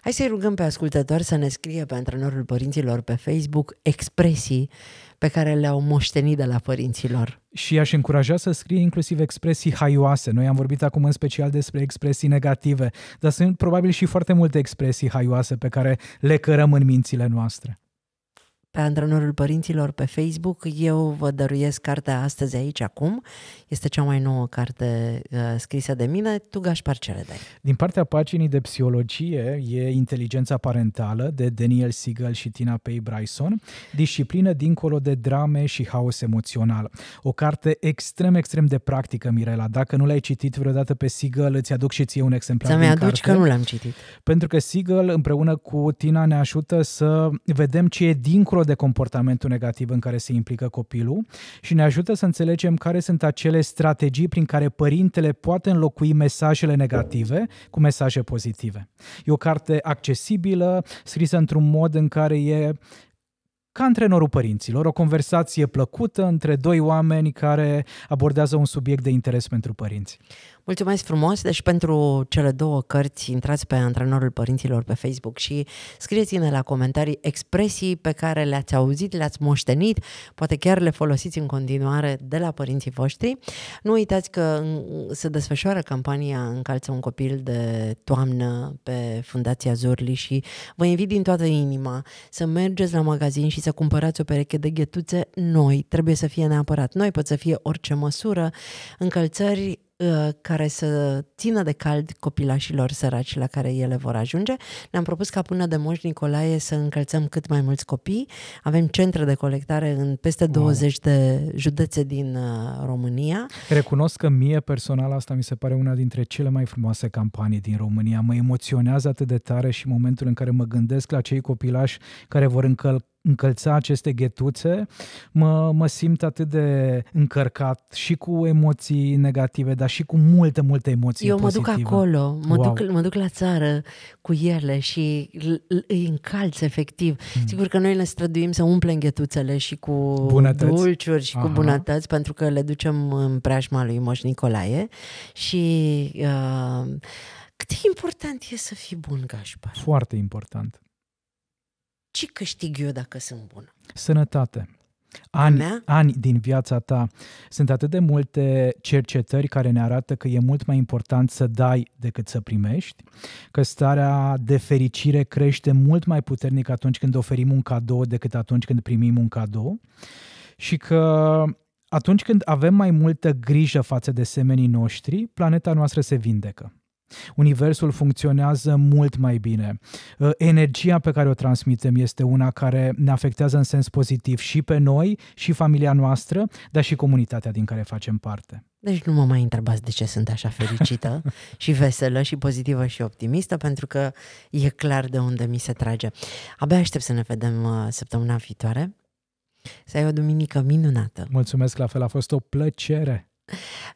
Hai să-i rugăm pe ascultători să ne scrie pe antrenorul părinților pe Facebook expresii pe care le-au moștenit de la părinților. Și aș încuraja să scrie inclusiv expresii haioase. Noi am vorbit acum în special despre expresii negative, dar sunt probabil și foarte multe expresii haioase pe care le cărăm în mințile noastre pe Antrenorul Părinților pe Facebook. Eu vă dăruiesc cartea astăzi aici, acum. Este cea mai nouă carte uh, scrisă de mine. Tu, Gașpar, ce le dai? Din partea paginii de psihologie e Inteligența parentală de Daniel Siegel și Tina Pei Bryson, disciplină dincolo de drame și haos emoțional. O carte extrem, extrem de practică, Mirela. Dacă nu l-ai citit vreodată pe Siegel, îți aduc și ție un exemplar. Să mi-aduci că nu l-am citit. Pentru că Siegel împreună cu Tina ne ajută să vedem ce e dincolo dincolo de comportamentul negativ în care se implică copilul și ne ajută să înțelegem care sunt acele strategii prin care părintele poate înlocui mesajele negative cu mesaje pozitive. E o carte accesibilă, scrisă într-un mod în care e ca antrenorul părinților, o conversație plăcută între doi oameni care abordează un subiect de interes pentru părinți. Mulțumesc frumos! Deci pentru cele două cărți intrați pe Antrenorul Părinților pe Facebook și scrieți-ne la comentarii expresii pe care le-ați auzit, le-ați moștenit, poate chiar le folosiți în continuare de la părinții voștri. Nu uitați că se desfășoară campania Încalță un copil de toamnă pe Fundația Zurli și vă invit din toată inima să mergeți la magazin și să cumpărați o pereche de ghetuțe noi. Trebuie să fie neapărat noi, pot să fie orice măsură, încălțări Uh, care să țină de cald copilașilor săraci la care ele vor ajunge. Ne-am propus ca până de Moș Nicolae să încălțăm cât mai mulți copii. Avem centre de colectare în peste 20 de județe din uh, România. Recunosc că mie personal asta mi se pare una dintre cele mai frumoase campanii din România. Mă emoționează atât de tare și momentul în care mă gândesc la cei copilași care vor încălca încălța aceste ghetuțe, mă, mă simt atât de încărcat și cu emoții negative, dar și cu multe, multe emoții Eu pozitive. mă duc acolo, mă, wow. duc, mă duc la țară cu ele și îi încalț efectiv. Mm. Sigur că noi ne străduim să umplem ghetuțele și cu bunătăți. dulciuri și Aha. cu bunătăți, pentru că le ducem în preajma lui Moș Nicolae și... Uh, cât de important e să fii bun, Gașpar? Foarte important ce câștig eu dacă sunt bună? Sănătate. Ani, ani din viața ta. Sunt atât de multe cercetări care ne arată că e mult mai important să dai decât să primești, că starea de fericire crește mult mai puternic atunci când oferim un cadou decât atunci când primim un cadou și că atunci când avem mai multă grijă față de semenii noștri, planeta noastră se vindecă. Universul funcționează mult mai bine. Uh, energia pe care o transmitem este una care ne afectează în sens pozitiv și pe noi, și familia noastră, dar și comunitatea din care facem parte. Deci nu mă mai întrebați de ce sunt așa fericită și veselă și pozitivă și optimistă, pentru că e clar de unde mi se trage. Abia aștept să ne vedem uh, săptămâna viitoare. Să ai o duminică minunată. Mulțumesc, la fel a fost o plăcere.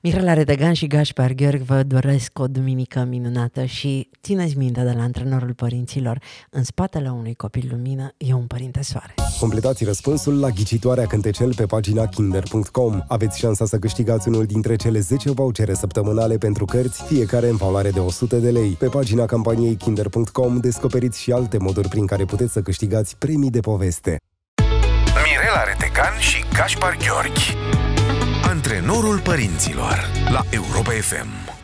Mirela Redegan și Gaspar Gheorg vă doresc o duminică minunată și țineți minte de la antrenorul părinților, în spatele unui copil lumină e un părinte soare. Completați răspunsul la ghicitoarea cântecel pe pagina kinder.com. Aveți șansa să câștigați unul dintre cele 10 vouchere săptămânale pentru cărți, fiecare în valoare de 100 de lei. Pe pagina campaniei kinder.com descoperiți și alte moduri prin care puteți să câștigați premii de poveste. Mirela Retegan și Gașpar Gheorghi Antrenorul părinților la Europa FM.